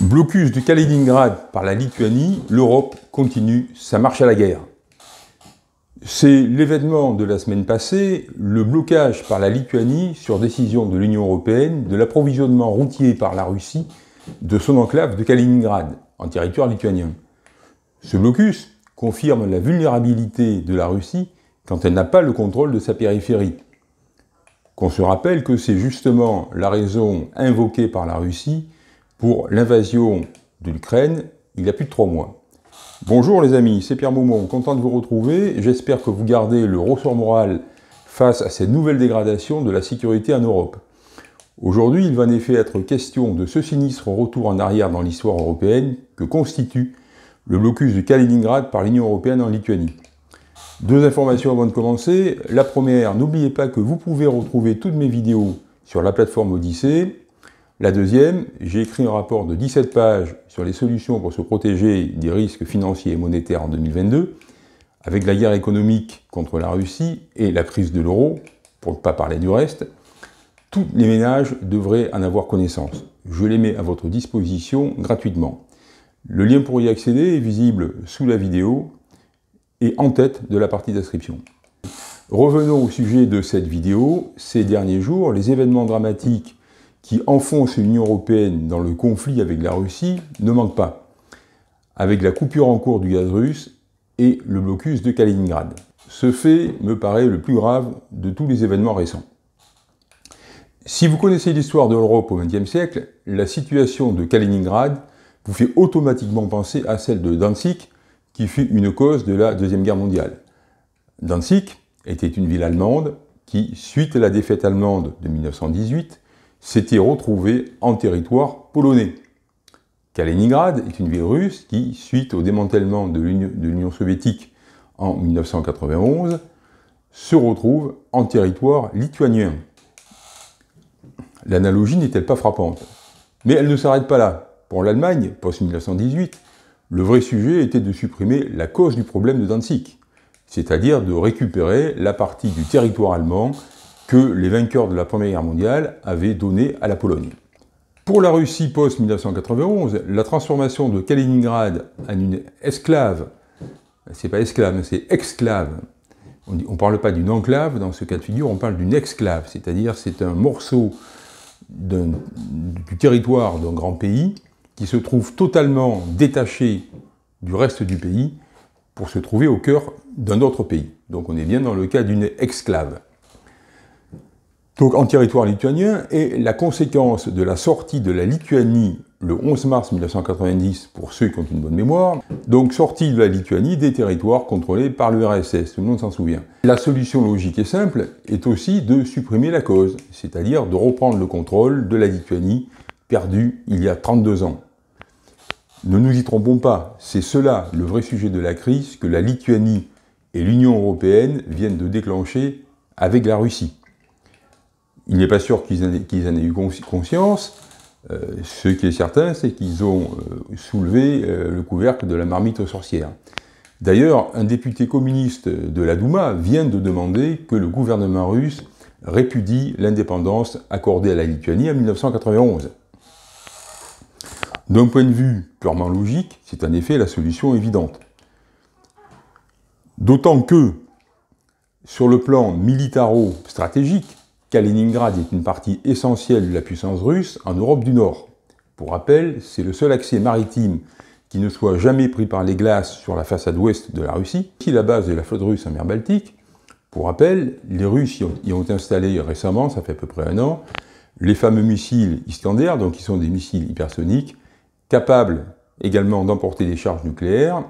Blocus de Kaliningrad par la Lituanie, l'Europe continue sa marche à la guerre. C'est l'événement de la semaine passée, le blocage par la Lituanie, sur décision de l'Union européenne, de l'approvisionnement routier par la Russie de son enclave de Kaliningrad, en territoire lituanien. Ce blocus confirme la vulnérabilité de la Russie quand elle n'a pas le contrôle de sa périphérie. Qu'on se rappelle que c'est justement la raison invoquée par la Russie pour l'invasion de l'Ukraine il y a plus de trois mois. Bonjour les amis, c'est Pierre Beaumont, content de vous retrouver. J'espère que vous gardez le ressort moral face à cette nouvelle dégradation de la sécurité en Europe. Aujourd'hui, il va en effet être question de ce sinistre retour en arrière dans l'histoire européenne que constitue le blocus de Kaliningrad par l'Union européenne en Lituanie. Deux informations avant de commencer. La première, n'oubliez pas que vous pouvez retrouver toutes mes vidéos sur la plateforme Odyssée la deuxième, j'ai écrit un rapport de 17 pages sur les solutions pour se protéger des risques financiers et monétaires en 2022, avec la guerre économique contre la Russie et la crise de l'euro, pour ne pas parler du reste. Tous les ménages devraient en avoir connaissance. Je les mets à votre disposition gratuitement. Le lien pour y accéder est visible sous la vidéo et en tête de la partie description. Revenons au sujet de cette vidéo. Ces derniers jours, les événements dramatiques qui enfonce l'Union européenne dans le conflit avec la Russie ne manque pas, avec la coupure en cours du gaz russe et le blocus de Kaliningrad. Ce fait me paraît le plus grave de tous les événements récents. Si vous connaissez l'histoire de l'Europe au XXe siècle, la situation de Kaliningrad vous fait automatiquement penser à celle de Danzig, qui fut une cause de la Deuxième Guerre mondiale. Danzig était une ville allemande qui, suite à la défaite allemande de 1918, S'était retrouvé en territoire polonais. Kaliningrad est une ville russe qui, suite au démantèlement de l'Union soviétique en 1991, se retrouve en territoire lituanien. L'analogie n'est-elle pas frappante Mais elle ne s'arrête pas là. Pour l'Allemagne, post-1918, le vrai sujet était de supprimer la cause du problème de Danzig, c'est-à-dire de récupérer la partie du territoire allemand que les vainqueurs de la Première Guerre mondiale avaient donné à la Pologne. Pour la Russie post-1991, la transformation de Kaliningrad en une esclave, c'est pas esclave, c'est exclave. On ne parle pas d'une enclave dans ce cas de figure, on parle d'une exclave, c'est-à-dire c'est un morceau du territoire d'un grand pays qui se trouve totalement détaché du reste du pays pour se trouver au cœur d'un autre pays. Donc on est bien dans le cas d'une exclave donc en territoire lituanien, et la conséquence de la sortie de la Lituanie le 11 mars 1990, pour ceux qui ont une bonne mémoire, donc sortie de la Lituanie des territoires contrôlés par le RSS, tout le monde s'en souvient. La solution logique et simple est aussi de supprimer la cause, c'est-à-dire de reprendre le contrôle de la Lituanie perdue il y a 32 ans. Ne nous y trompons pas, c'est cela le vrai sujet de la crise que la Lituanie et l'Union européenne viennent de déclencher avec la Russie il n'est pas sûr qu'ils en, aient eu conscience. Euh, ce qui est certain, c'est qu'ils ont euh, soulevé euh, le couvercle de la marmite aux sorcières. D'ailleurs, un député communiste de la Douma vient de demander que le gouvernement russe répudie l'indépendance accordée à la Lituanie en 1991. D'un point de vue purement logique, c'est en effet la solution évidente. D'autant que, sur le plan militaro-stratégique, Kaliningrad est une partie essentielle de la puissance russe en Europe du Nord. Pour rappel, c'est le seul accès maritime qui ne soit jamais pris par les glaces sur la façade ouest de la Russie, qui est la base de la flotte russe en mer Baltique. Pour rappel, les Russes y ont, installé récemment, ça fait à peu près un an, les fameux missiles Iskander, donc qui sont des missiles hypersoniques, capables également d'emporter des charges nucléaires,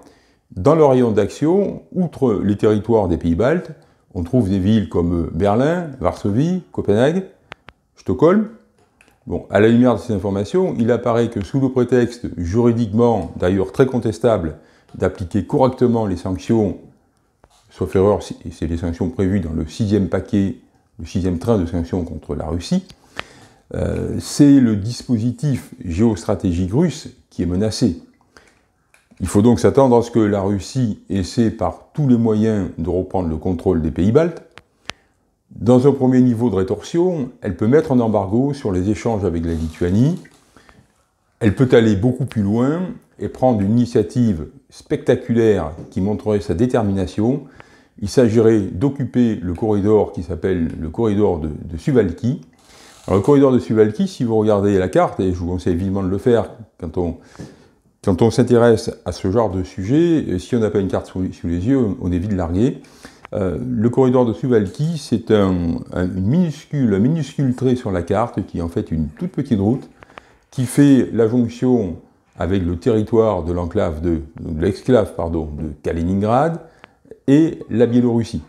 dans leur rayon d'action, outre les territoires des pays baltes, on trouve des villes comme euh, Berlin, Varsovie, Copenhague, Stockholm. Bon, à la lumière de ces informations, il apparaît que sous le prétexte juridiquement, d'ailleurs très contestable, d'appliquer correctement les sanctions, sauf erreur, c'est les sanctions prévues dans le sixième paquet, le sixième train de sanctions contre la Russie, euh, c'est le dispositif géostratégique russe qui est menacé. Il faut donc s'attendre à ce que la Russie essaie par tous les moyens de reprendre le contrôle des pays baltes. Dans un premier niveau de rétorsion, elle peut mettre un embargo sur les échanges avec la Lituanie. Elle peut aller beaucoup plus loin et prendre une initiative spectaculaire qui montrerait sa détermination. Il s'agirait d'occuper le corridor qui s'appelle le corridor de, de Suvalki. le corridor de Suvalki, si vous regardez la carte, et je vous conseille vivement de le faire quand on quand on s'intéresse à ce genre de sujet, euh, si on n'a pas une carte sous, les yeux, on évite de larguer. Euh, le corridor de Suvalki, c'est un, minuscule, trait sur la carte qui est en fait une toute petite route qui fait la jonction avec le territoire de l'enclave de, de l'exclave pardon de Kaliningrad et la Biélorussie.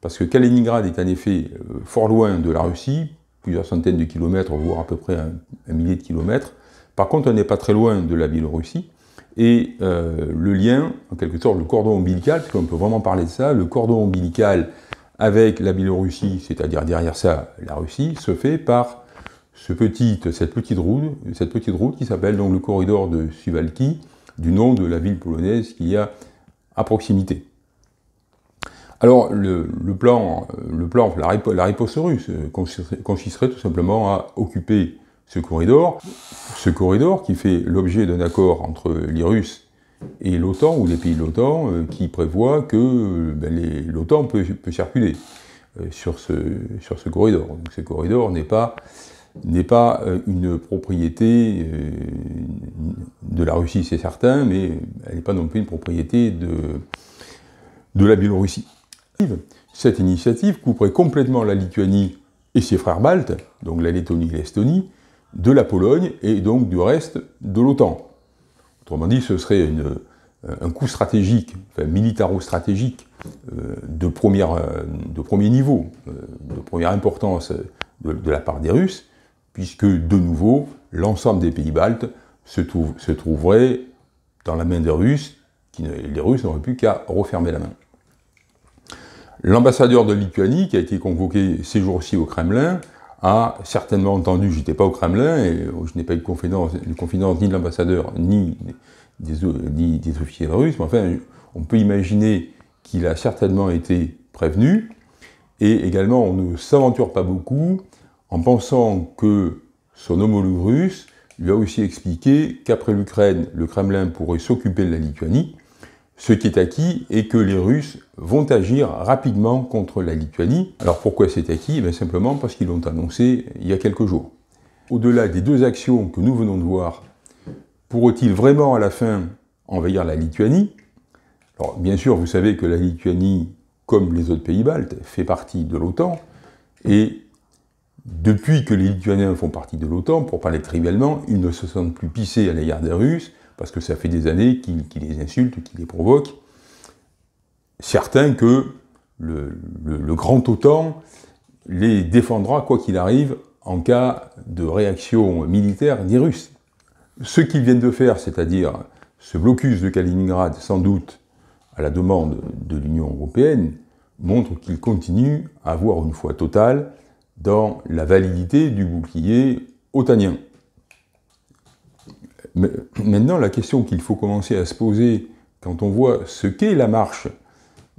Parce que Kaliningrad est en effet euh, fort loin de la Russie, plusieurs centaines de kilomètres, voire à peu près un millier de kilomètres, par contre, on n'est pas très loin de la Biélorussie, et euh, le lien, en quelque sorte, le cordon ombilical, parce qu'on peut vraiment parler de ça, le cordon ombilical avec la Biélorussie, c'est-à-dire derrière ça la Russie, se fait par cette, petite route, cette petite route qui s'appelle donc le corridor de Suvalki, du nom de la ville polonaise qu'il y a à proximité. Alors le, plan, euh, le plan la, la riposte russe consisterait tout simplement à occuper ce corridor, ce corridor qui fait l'objet d'un accord entre les Russes et l'OTAN, ou les pays de l'OTAN, euh, qui prévoit que euh, ben, l'OTAN peut, circuler euh, sur, ce, sur ce corridor. ce corridor n'est pas, pas une propriété de la Russie, c'est certain, mais elle n'est pas non plus une propriété de, de la Biélorussie. Cette initiative couperait complètement la Lituanie et ses frères baltes, donc la Lettonie et l'Estonie, de la Pologne et donc du reste de l'OTAN. Autrement dit, ce serait euh, un coup stratégique, militaro-stratégique, euh, de, première, euh, de premier niveau, de première importance de, la part des Russes, puisque de nouveau, l'ensemble des pays baltes se, trouverait dans la main des Russes, qui les Russes n'auraient plus qu'à refermer la main. L'ambassadeur de Lituanie, qui a été convoqué ces jours-ci au Kremlin, a certainement entendu, j'étais pas au Kremlin, et oh, je n'ai pas eu de confidence, ni de l'ambassadeur, ni des, ni des, officiers russes, mais enfin, on peut imaginer qu'il a certainement été prévenu, et également, on ne s'aventure pas beaucoup en pensant que son homologue russe lui a aussi expliqué qu'après l'Ukraine, le Kremlin pourrait s'occuper de la Lituanie, ce qui est acquis est que les Russes vont agir rapidement contre la Lituanie. Alors pourquoi c'est acquis eh Simplement parce qu'ils l'ont annoncé il y a quelques jours. Au-delà des deux actions que nous venons de voir, pourront-ils vraiment à la fin envahir la Lituanie Alors bien sûr, vous savez que la Lituanie, comme les autres pays baltes, fait partie de l'OTAN, et depuis que les Lituaniens font partie de l'OTAN, pour parler trivialement, ils ne se sentent plus pissés à l'égard des Russes, parce que ça fait des années qu'il les insulte, qu'il les provoque. Certain que le, le grand OTAN les défendra, quoi qu'il arrive, en cas de réaction militaire des Russes. Ce qu'ils viennent de faire, c'est-à-dire ce blocus de Kaliningrad, sans doute à la demande de l'Union européenne, montre qu'ils continuent à avoir une foi totale dans la validité du bouclier otanien maintenant, la question qu'il faut commencer à se poser quand on voit ce qu'est la marche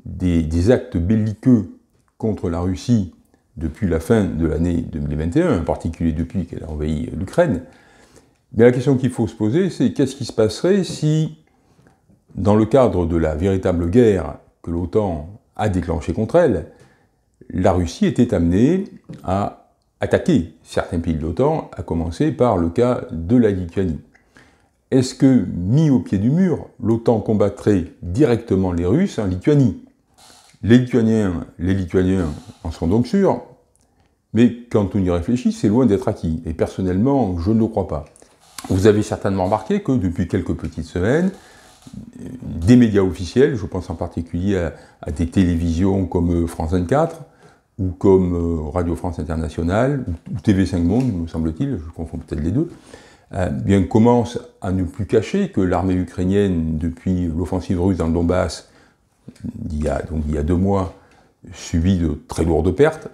des, des, actes belliqueux contre la Russie depuis la fin de l'année 2021, en particulier depuis qu'elle a envahi l'Ukraine, la question qu'il faut se poser, c'est qu'est-ce qui se passerait si, dans le cadre de la véritable guerre que l'OTAN a déclenchée contre elle, la Russie était amenée à attaquer certains pays de l'OTAN, à commencer par le cas de la Lituanie est-ce que, mis au pied du mur, l'OTAN combattrait directement les Russes en Lituanie Les Lituaniens, les Lituaniens en sont donc sûrs, mais quand on y réfléchit, c'est loin d'être acquis, et personnellement, je ne le crois pas. Vous avez certainement remarqué que depuis quelques petites semaines, des médias officiels, je pense en particulier à, à des télévisions comme France 24, ou comme euh, Radio France Internationale, ou TV5 Monde, me semble-t-il, je confonds peut-être les deux, euh, bien, commence à ne plus cacher que l'armée ukrainienne, depuis l'offensive russe dans le Donbass, il y a, donc il y a deux mois, subit de très lourdes pertes.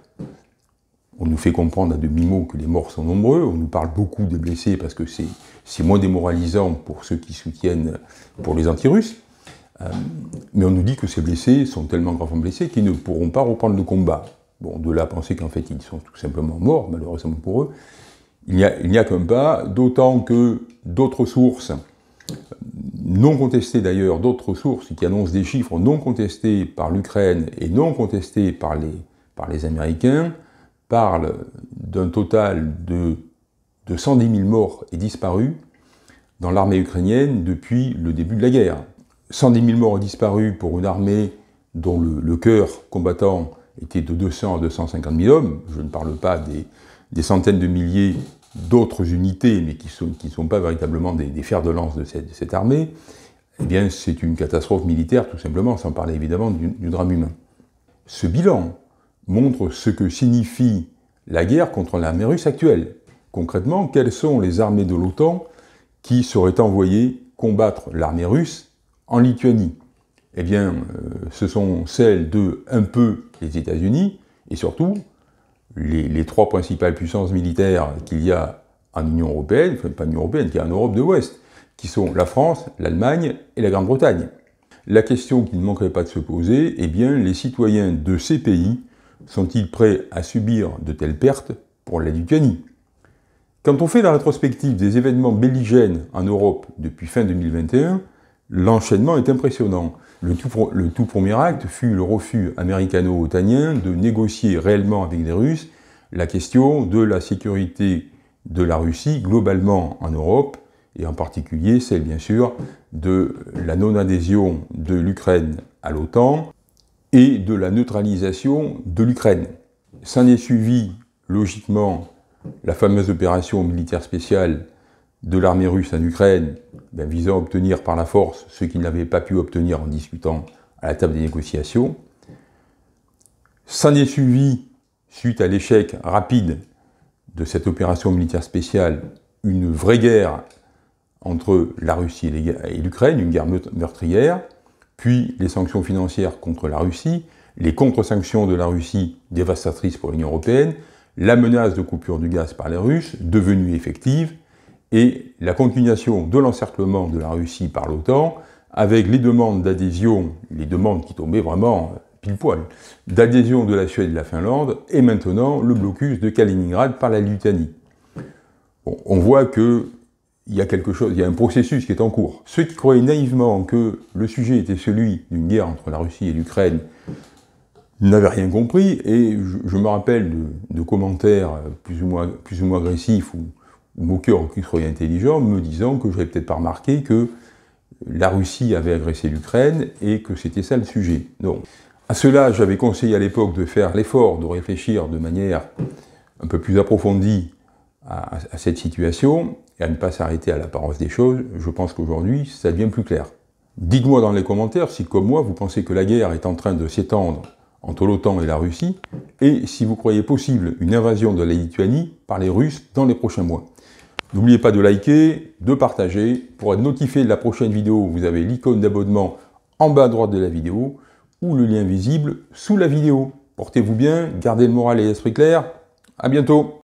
On nous fait comprendre à demi-mot que les morts sont nombreux, on nous parle beaucoup des blessés parce que c'est moins démoralisant pour ceux qui soutiennent, pour les anti-russes. Euh, mais on nous dit que ces blessés sont tellement gravement blessés qu'ils ne pourront pas reprendre le combat. Bon, de là à penser qu'en fait ils sont tout simplement morts, malheureusement pour eux, il n'y a, comme qu'un pas, d'autant que d'autres sources, non contestées d'ailleurs, d'autres sources qui annoncent des chiffres non contestés par l'Ukraine et non contestés par les, par les Américains, parlent d'un total de, de 110 000 morts et disparus dans l'armée ukrainienne depuis le début de la guerre. 110 000 morts et disparus pour une armée dont le cœur combattant était de 200 à 250 000 hommes, je ne parle pas des, des centaines de milliers d'autres unités, mais qui ne sont, qui sont, pas véritablement des, fers de lance de cette, armée, eh bien c'est une catastrophe militaire tout simplement, sans parler évidemment du, drame humain. Ce bilan montre ce que signifie la guerre contre l'armée russe actuelle. Concrètement, quelles sont les armées de l'OTAN qui seraient envoyées combattre l'armée russe en Lituanie Eh bien, euh, ce sont celles de un peu les États-Unis et surtout les, trois principales puissances militaires qu'il y a en Union européenne, enfin pas en européenne, en Europe de l'Ouest, qui sont la France, l'Allemagne et la Grande-Bretagne. La question qui ne manquerait pas de se poser, est eh bien, les citoyens de ces pays sont-ils prêts à subir de telles pertes pour la Lituanie Quand on fait la rétrospective des événements belligènes en Europe depuis fin 2021, L'enchaînement est impressionnant. Le tout, premier acte fut le refus américano-otanien de négocier réellement avec les Russes la question de la sécurité de la Russie globalement en Europe, et en particulier celle bien sûr de la non-adhésion de l'Ukraine à l'OTAN et de la neutralisation de l'Ukraine. S'en est suivi logiquement la fameuse opération militaire spéciale de l'armée russe en Ukraine, ben, visant à obtenir par la force ce qu'ils n'avaient pas pu obtenir en discutant à la table des négociations. S'en est suivi, suite à l'échec rapide de cette opération militaire spéciale, une vraie guerre entre la Russie et l'Ukraine, une guerre meurtrière, puis les sanctions financières contre la Russie, les contre-sanctions de la Russie dévastatrices pour l'Union européenne, la menace de coupure du gaz par les Russes, devenue effective, et la continuation de l'encerclement de la Russie par l'OTAN, avec les demandes d'adhésion, les demandes qui tombaient vraiment pile poil, d'adhésion de la Suède et de la Finlande, et maintenant le blocus de Kaliningrad par la Lituanie. on voit que il y a quelque chose, il y a un processus qui est en cours. Ceux qui croyaient naïvement que le sujet était celui d'une guerre entre la Russie et l'Ukraine n'avaient rien compris, et je, me rappelle de, commentaires plus ou moins, plus ou moins agressifs ou, mon cœur qui intelligent, me disant que je n'avais peut-être pas remarqué que la Russie avait agressé l'Ukraine et que c'était ça le sujet. Donc, à cela, j'avais conseillé à l'époque de faire l'effort de réfléchir de manière un peu plus approfondie à, à cette situation et à ne pas s'arrêter à l'apparence des choses. Je pense qu'aujourd'hui, ça devient plus clair. Dites-moi dans les commentaires si, comme moi, vous pensez que la guerre est en train de s'étendre entre l'OTAN et la Russie, et si vous croyez possible une invasion de la Lituanie par les Russes dans les prochains mois. N'oubliez pas de liker, de partager. Pour être notifié de la prochaine vidéo, vous avez l'icône d'abonnement en bas à droite de la vidéo ou le lien visible sous la vidéo. Portez-vous bien, gardez le moral et l'esprit clair. À bientôt